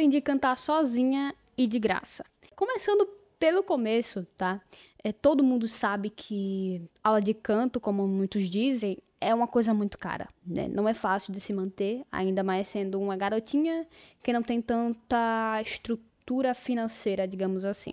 aprendi a cantar sozinha e de graça. Começando pelo começo, tá? É, todo mundo sabe que aula de canto, como muitos dizem, é uma coisa muito cara, né? Não é fácil de se manter, ainda mais sendo uma garotinha que não tem tanta estrutura financeira, digamos assim.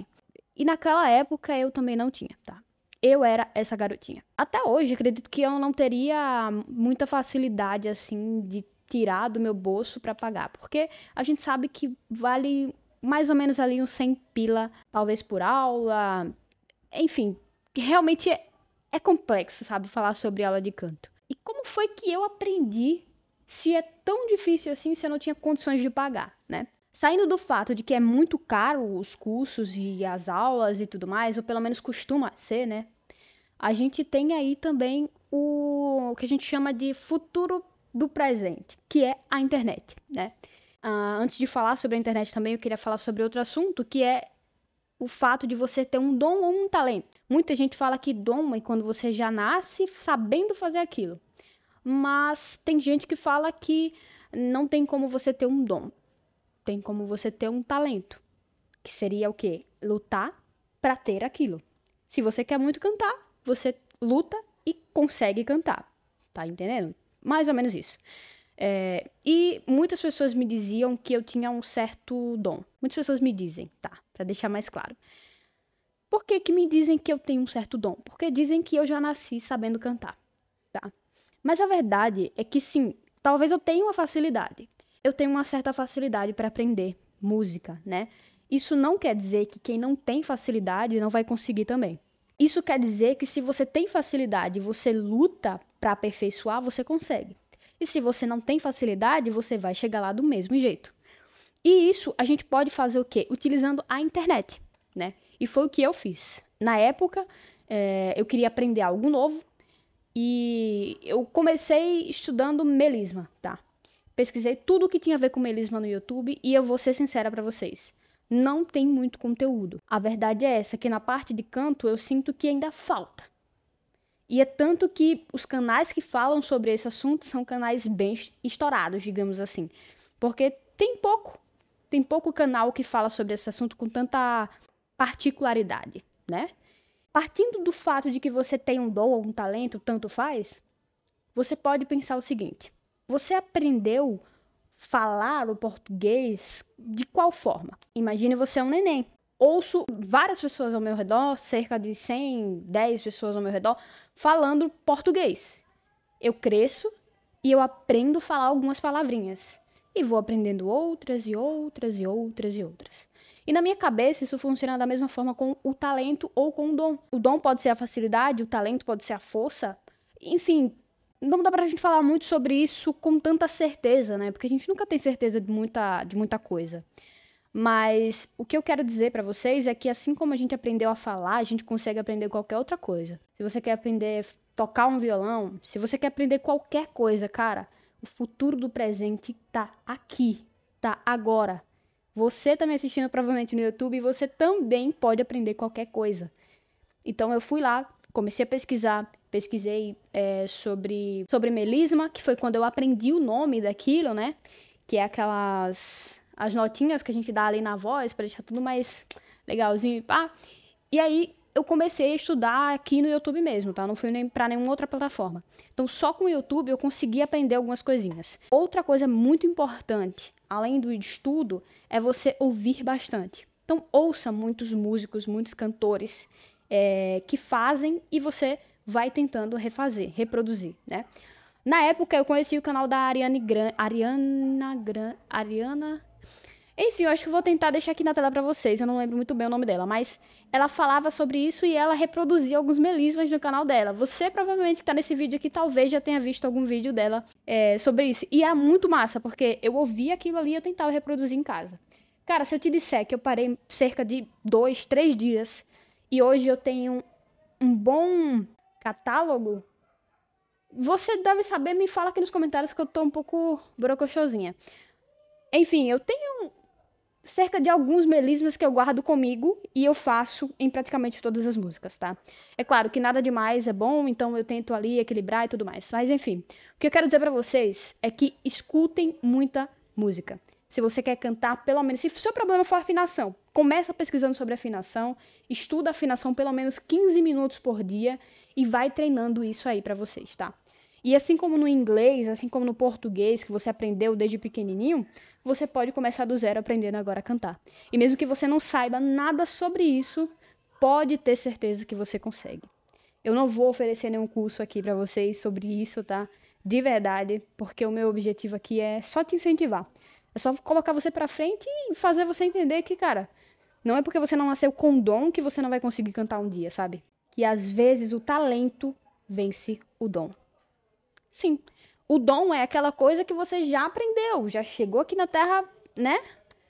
E naquela época eu também não tinha, tá? Eu era essa garotinha. Até hoje, acredito que eu não teria muita facilidade, assim, de tirar do meu bolso para pagar, porque a gente sabe que vale mais ou menos ali uns 100 pila, talvez por aula. Enfim, realmente é, é complexo, sabe, falar sobre aula de canto. E como foi que eu aprendi se é tão difícil assim se eu não tinha condições de pagar, né? Saindo do fato de que é muito caro os cursos e as aulas e tudo mais, ou pelo menos costuma ser, né? A gente tem aí também o, o que a gente chama de futuro do presente, que é a internet, né? Uh, antes de falar sobre a internet também, eu queria falar sobre outro assunto, que é o fato de você ter um dom ou um talento. Muita gente fala que dom é quando você já nasce sabendo fazer aquilo. Mas tem gente que fala que não tem como você ter um dom. Tem como você ter um talento, que seria o quê? Lutar para ter aquilo. Se você quer muito cantar, você luta e consegue cantar. Tá entendendo? mais ou menos isso. É, e muitas pessoas me diziam que eu tinha um certo dom. Muitas pessoas me dizem, tá? Para deixar mais claro. Por que, que me dizem que eu tenho um certo dom? Porque dizem que eu já nasci sabendo cantar, tá? Mas a verdade é que sim, talvez eu tenha uma facilidade. Eu tenho uma certa facilidade para aprender música, né? Isso não quer dizer que quem não tem facilidade não vai conseguir também. Isso quer dizer que se você tem facilidade e você luta para aperfeiçoar, você consegue. E se você não tem facilidade, você vai chegar lá do mesmo jeito. E isso a gente pode fazer o quê? Utilizando a internet, né? E foi o que eu fiz. Na época, é, eu queria aprender algo novo e eu comecei estudando melisma, tá? Pesquisei tudo o que tinha a ver com melisma no YouTube e eu vou ser sincera para vocês. Não tem muito conteúdo. A verdade é essa, que na parte de canto eu sinto que ainda falta. E é tanto que os canais que falam sobre esse assunto são canais bem estourados, digamos assim. Porque tem pouco, tem pouco canal que fala sobre esse assunto com tanta particularidade, né? Partindo do fato de que você tem um dom ou um talento, tanto faz, você pode pensar o seguinte: você aprendeu falar o português de qual forma? Imagine você é um neném, ouço várias pessoas ao meu redor, cerca de 100, 10 pessoas ao meu redor, falando português. Eu cresço e eu aprendo a falar algumas palavrinhas. E vou aprendendo outras e outras e outras e outras. E na minha cabeça isso funciona da mesma forma com o talento ou com o dom. O dom pode ser a facilidade, o talento pode ser a força. Enfim, não dá pra gente falar muito sobre isso com tanta certeza, né? Porque a gente nunca tem certeza de muita, de muita coisa. Mas o que eu quero dizer para vocês é que assim como a gente aprendeu a falar, a gente consegue aprender qualquer outra coisa. Se você quer aprender a tocar um violão, se você quer aprender qualquer coisa, cara, o futuro do presente tá aqui, tá agora. Você tá me assistindo provavelmente no YouTube e você também pode aprender qualquer coisa. Então eu fui lá, comecei a pesquisar, pesquisei é, sobre, sobre melisma, que foi quando eu aprendi o nome daquilo, né? Que é aquelas as notinhas que a gente dá ali na voz para deixar tudo mais legalzinho e pá. E aí eu comecei a estudar aqui no YouTube mesmo, tá? Não fui nem para nenhuma outra plataforma. Então só com o YouTube eu consegui aprender algumas coisinhas. Outra coisa muito importante, além do estudo, é você ouvir bastante. Então ouça muitos músicos, muitos cantores é, que fazem e você vai tentando refazer, reproduzir, né? Na época eu conheci o canal da Ariane Gran, Ariana Gran, Ariana enfim, eu acho que vou tentar deixar aqui na tela para vocês. Eu não lembro muito bem o nome dela, mas ela falava sobre isso e ela reproduzia alguns melismas no canal dela. Você provavelmente que tá nesse vídeo aqui talvez já tenha visto algum vídeo dela é, sobre isso. E é muito massa, porque eu ouvi aquilo ali e eu tentava reproduzir em casa. Cara, se eu te disser que eu parei cerca de dois, três dias e hoje eu tenho um bom catálogo, você deve saber, me fala aqui nos comentários que eu tô um pouco brocochosinha. Enfim, eu tenho cerca de alguns melismas que eu guardo comigo e eu faço em praticamente todas as músicas, tá? É claro que nada demais é bom, então eu tento ali equilibrar e tudo mais. Mas enfim, o que eu quero dizer para vocês é que escutem muita música. Se você quer cantar, pelo menos, se o seu problema for afinação, começa pesquisando sobre afinação, estuda afinação pelo menos 15 minutos por dia e vai treinando isso aí para vocês, tá? E assim como no inglês, assim como no português, que você aprendeu desde pequenininho, você pode começar do zero aprendendo agora a cantar. E mesmo que você não saiba nada sobre isso, pode ter certeza que você consegue. Eu não vou oferecer nenhum curso aqui para vocês sobre isso, tá? De verdade, porque o meu objetivo aqui é só te incentivar. É só colocar você para frente e fazer você entender que, cara, não é porque você não nasceu com dom que você não vai conseguir cantar um dia, sabe? Que às vezes o talento vence o dom. Sim. O dom é aquela coisa que você já aprendeu, já chegou aqui na Terra, né?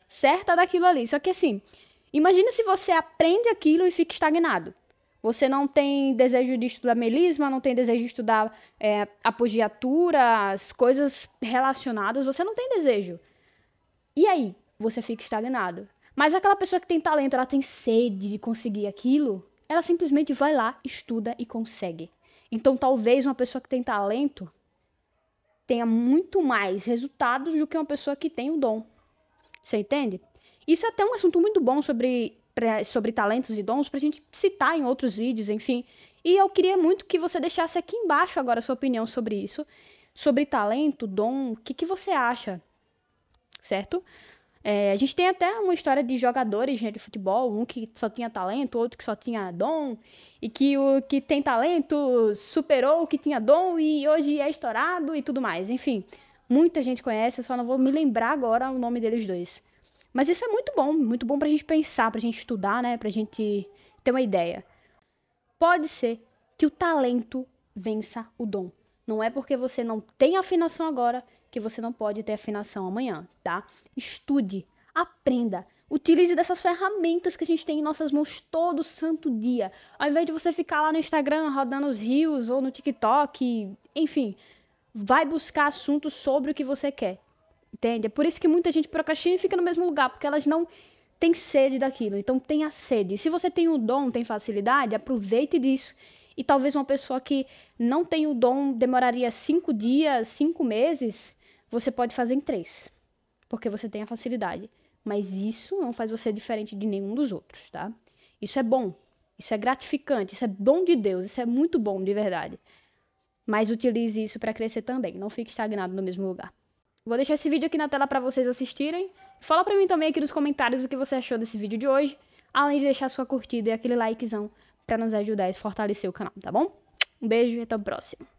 Certa daquilo ali. Só que assim, imagina se você aprende aquilo e fica estagnado. Você não tem desejo de estudar melisma, não tem desejo de estudar é, apogiatura, as coisas relacionadas, você não tem desejo. E aí, você fica estagnado. Mas aquela pessoa que tem talento, ela tem sede de conseguir aquilo, ela simplesmente vai lá, estuda e consegue. Então, talvez uma pessoa que tem talento tenha muito mais resultados do que uma pessoa que tem o dom. Você entende? Isso é até um assunto muito bom sobre, sobre talentos e dons para a gente citar em outros vídeos, enfim. E eu queria muito que você deixasse aqui embaixo agora a sua opinião sobre isso. Sobre talento, dom, o que, que você acha? Certo? É, a gente tem até uma história de jogadores né, de futebol, um que só tinha talento, outro que só tinha dom, e que o que tem talento superou o que tinha dom e hoje é estourado e tudo mais. Enfim, muita gente conhece, só não vou me lembrar agora o nome deles dois. Mas isso é muito bom, muito bom pra gente pensar, pra gente estudar, né, pra gente ter uma ideia. Pode ser que o talento vença o dom. Não é porque você não tem afinação agora que você não pode ter afinação amanhã, tá? Estude, aprenda, utilize dessas ferramentas que a gente tem em nossas mãos todo santo dia. Ao invés de você ficar lá no Instagram rodando os rios ou no TikTok, enfim, vai buscar assuntos sobre o que você quer. Entende? É por isso que muita gente procrastina e fica no mesmo lugar, porque elas não têm sede daquilo. Então tenha sede. Se você tem o um dom, tem facilidade, aproveite disso e talvez uma pessoa que não tem o dom demoraria cinco dias, cinco meses, você pode fazer em três, porque você tem a facilidade. Mas isso não faz você diferente de nenhum dos outros, tá? Isso é bom, isso é gratificante, isso é bom de Deus, isso é muito bom de verdade. Mas utilize isso para crescer também, não fique estagnado no mesmo lugar. Vou deixar esse vídeo aqui na tela para vocês assistirem. Fala para mim também aqui nos comentários o que você achou desse vídeo de hoje, além de deixar sua curtida e aquele likezão para nos ajudar e fortalecer o canal, tá bom? Um beijo e até o próximo.